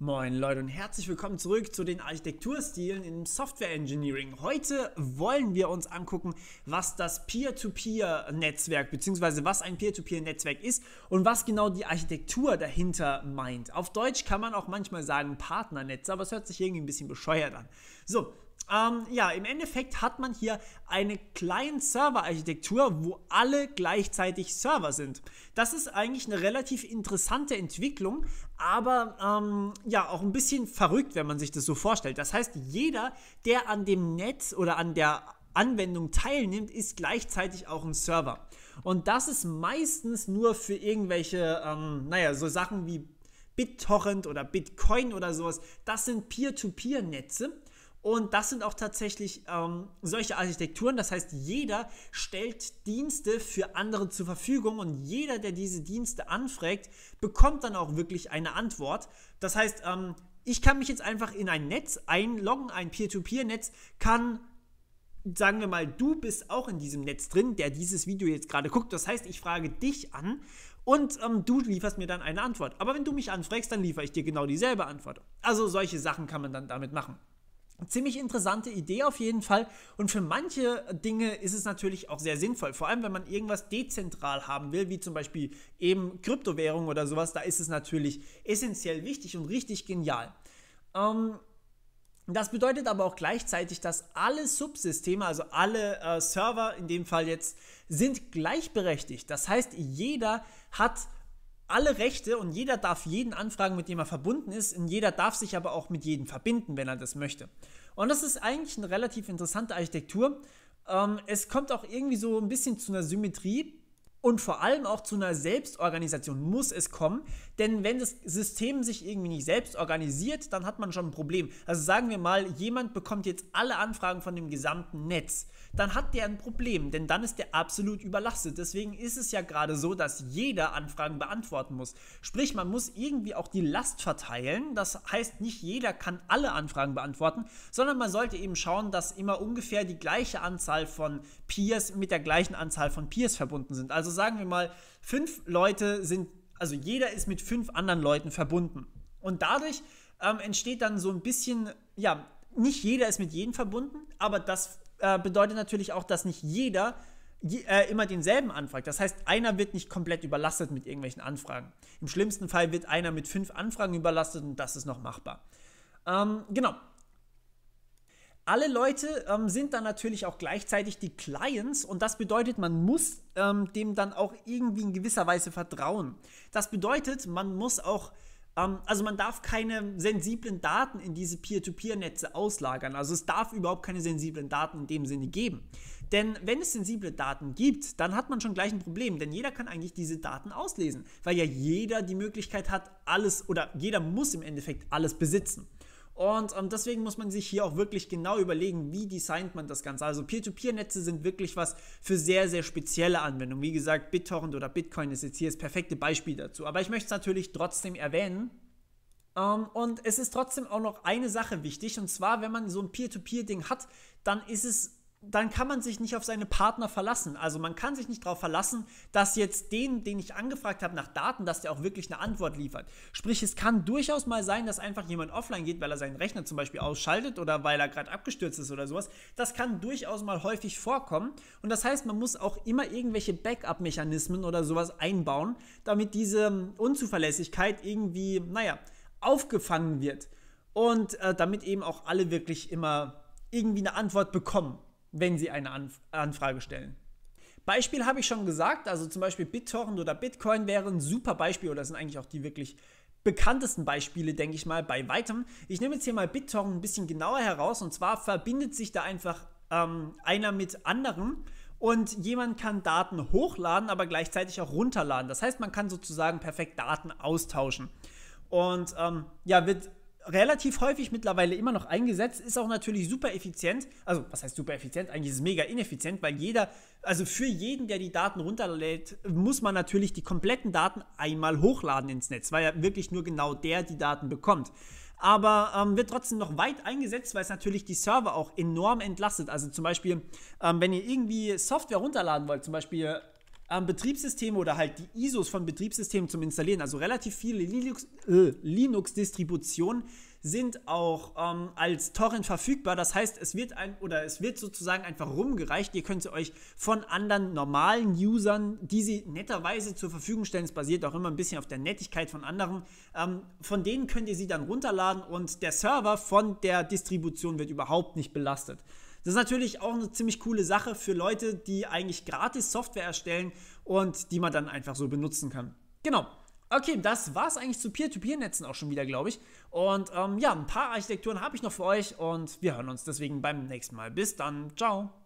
Moin Leute und herzlich willkommen zurück zu den Architekturstilen im Software Engineering. Heute wollen wir uns angucken, was das Peer-to-Peer-Netzwerk bzw. was ein Peer-to-Peer-Netzwerk ist und was genau die Architektur dahinter meint. Auf Deutsch kann man auch manchmal sagen Partnernetz, aber es hört sich irgendwie ein bisschen bescheuert an. So, ähm, ja, im Endeffekt hat man hier eine Client-Server-Architektur, wo alle gleichzeitig Server sind. Das ist eigentlich eine relativ interessante Entwicklung, aber ähm, ja, auch ein bisschen verrückt, wenn man sich das so vorstellt. Das heißt, jeder, der an dem Netz oder an der Anwendung teilnimmt, ist gleichzeitig auch ein Server. Und das ist meistens nur für irgendwelche, ähm, naja, so Sachen wie BitTorrent oder Bitcoin oder sowas. Das sind Peer-to-Peer-Netze. Und das sind auch tatsächlich ähm, solche Architekturen. Das heißt, jeder stellt Dienste für andere zur Verfügung und jeder, der diese Dienste anfragt, bekommt dann auch wirklich eine Antwort. Das heißt, ähm, ich kann mich jetzt einfach in ein Netz einloggen, ein Peer-to-Peer-Netz, kann sagen wir mal, du bist auch in diesem Netz drin, der dieses Video jetzt gerade guckt. Das heißt, ich frage dich an und ähm, du lieferst mir dann eine Antwort. Aber wenn du mich anfragst, dann liefere ich dir genau dieselbe Antwort. Also solche Sachen kann man dann damit machen. Ziemlich interessante Idee auf jeden Fall. Und für manche Dinge ist es natürlich auch sehr sinnvoll. Vor allem, wenn man irgendwas dezentral haben will, wie zum Beispiel eben Kryptowährung oder sowas, da ist es natürlich essentiell wichtig und richtig genial. Ähm, das bedeutet aber auch gleichzeitig, dass alle Subsysteme, also alle äh, Server in dem Fall jetzt, sind gleichberechtigt. Das heißt, jeder hat alle Rechte und jeder darf jeden anfragen, mit dem er verbunden ist und jeder darf sich aber auch mit jedem verbinden, wenn er das möchte. Und das ist eigentlich eine relativ interessante Architektur. Ähm, es kommt auch irgendwie so ein bisschen zu einer Symmetrie, und vor allem auch zu einer Selbstorganisation muss es kommen, denn wenn das System sich irgendwie nicht selbst organisiert, dann hat man schon ein Problem. Also sagen wir mal, jemand bekommt jetzt alle Anfragen von dem gesamten Netz, dann hat der ein Problem, denn dann ist der absolut überlastet. Deswegen ist es ja gerade so, dass jeder Anfragen beantworten muss. Sprich, man muss irgendwie auch die Last verteilen. Das heißt, nicht jeder kann alle Anfragen beantworten, sondern man sollte eben schauen, dass immer ungefähr die gleiche Anzahl von Peers mit der gleichen Anzahl von Peers verbunden sind. Also also sagen wir mal, fünf Leute sind, also jeder ist mit fünf anderen Leuten verbunden. Und dadurch ähm, entsteht dann so ein bisschen, ja, nicht jeder ist mit jedem verbunden, aber das äh, bedeutet natürlich auch, dass nicht jeder äh, immer denselben anfragt. Das heißt, einer wird nicht komplett überlastet mit irgendwelchen Anfragen. Im schlimmsten Fall wird einer mit fünf Anfragen überlastet und das ist noch machbar. Ähm, genau, alle Leute ähm, sind dann natürlich auch gleichzeitig die Clients und das bedeutet, man muss ähm, dem dann auch irgendwie in gewisser Weise vertrauen. Das bedeutet, man muss auch, ähm, also man darf keine sensiblen Daten in diese Peer-to-Peer-Netze auslagern. Also es darf überhaupt keine sensiblen Daten in dem Sinne geben. Denn wenn es sensible Daten gibt, dann hat man schon gleich ein Problem, denn jeder kann eigentlich diese Daten auslesen, weil ja jeder die Möglichkeit hat, alles oder jeder muss im Endeffekt alles besitzen. Und ähm, deswegen muss man sich hier auch wirklich genau überlegen, wie designt man das Ganze. Also Peer-to-Peer-Netze sind wirklich was für sehr, sehr spezielle Anwendungen. Wie gesagt, BitTorrent oder Bitcoin ist jetzt hier das perfekte Beispiel dazu. Aber ich möchte es natürlich trotzdem erwähnen, um, ähm, und es ist trotzdem auch noch eine Sache wichtig, und zwar, wenn man so ein Peer-to-Peer-Ding hat, dann ist es dann kann man sich nicht auf seine Partner verlassen. Also man kann sich nicht darauf verlassen, dass jetzt den, den ich angefragt habe nach Daten, dass der auch wirklich eine Antwort liefert. Sprich, es kann durchaus mal sein, dass einfach jemand offline geht, weil er seinen Rechner zum Beispiel ausschaltet oder weil er gerade abgestürzt ist oder sowas. Das kann durchaus mal häufig vorkommen. Und das heißt, man muss auch immer irgendwelche Backup-Mechanismen oder sowas einbauen, damit diese Unzuverlässigkeit irgendwie, naja, aufgefangen wird. Und äh, damit eben auch alle wirklich immer irgendwie eine Antwort bekommen wenn sie eine Anf Anfrage stellen. Beispiel habe ich schon gesagt, also zum Beispiel BitTorrent oder Bitcoin wäre ein super Beispiel oder sind eigentlich auch die wirklich bekanntesten Beispiele, denke ich mal, bei weitem. Ich nehme jetzt hier mal BitTorrent ein bisschen genauer heraus und zwar verbindet sich da einfach ähm, einer mit anderen und jemand kann Daten hochladen, aber gleichzeitig auch runterladen. Das heißt, man kann sozusagen perfekt Daten austauschen. Und ähm, ja, wird relativ häufig mittlerweile immer noch eingesetzt, ist auch natürlich super effizient. Also, was heißt super effizient? Eigentlich ist es mega ineffizient, weil jeder, also für jeden, der die Daten runterlädt, muss man natürlich die kompletten Daten einmal hochladen ins Netz, weil ja wirklich nur genau der die Daten bekommt. Aber ähm, wird trotzdem noch weit eingesetzt, weil es natürlich die Server auch enorm entlastet. Also zum Beispiel, ähm, wenn ihr irgendwie Software runterladen wollt, zum Beispiel ähm, Betriebssysteme oder halt die ISOs von Betriebssystemen zum Installieren, also relativ viele äh, Linux-Distributionen äh, Linux sind auch ähm, als Torrent verfügbar. Das heißt, es wird ein oder es wird sozusagen einfach rumgereicht. Ihr könnt sie euch von anderen normalen Usern, die sie netterweise zur Verfügung stellen, es basiert auch immer ein bisschen auf der Nettigkeit von anderen, ähm, von denen könnt ihr sie dann runterladen und der Server von der Distribution wird überhaupt nicht belastet. Das ist natürlich auch eine ziemlich coole Sache für Leute, die eigentlich gratis Software erstellen und die man dann einfach so benutzen kann. Genau. Okay, das war es eigentlich zu Peer-to-Peer-Netzen auch schon wieder, glaube ich. Und ähm, ja, ein paar Architekturen habe ich noch für euch und wir hören uns deswegen beim nächsten Mal. Bis dann. Ciao.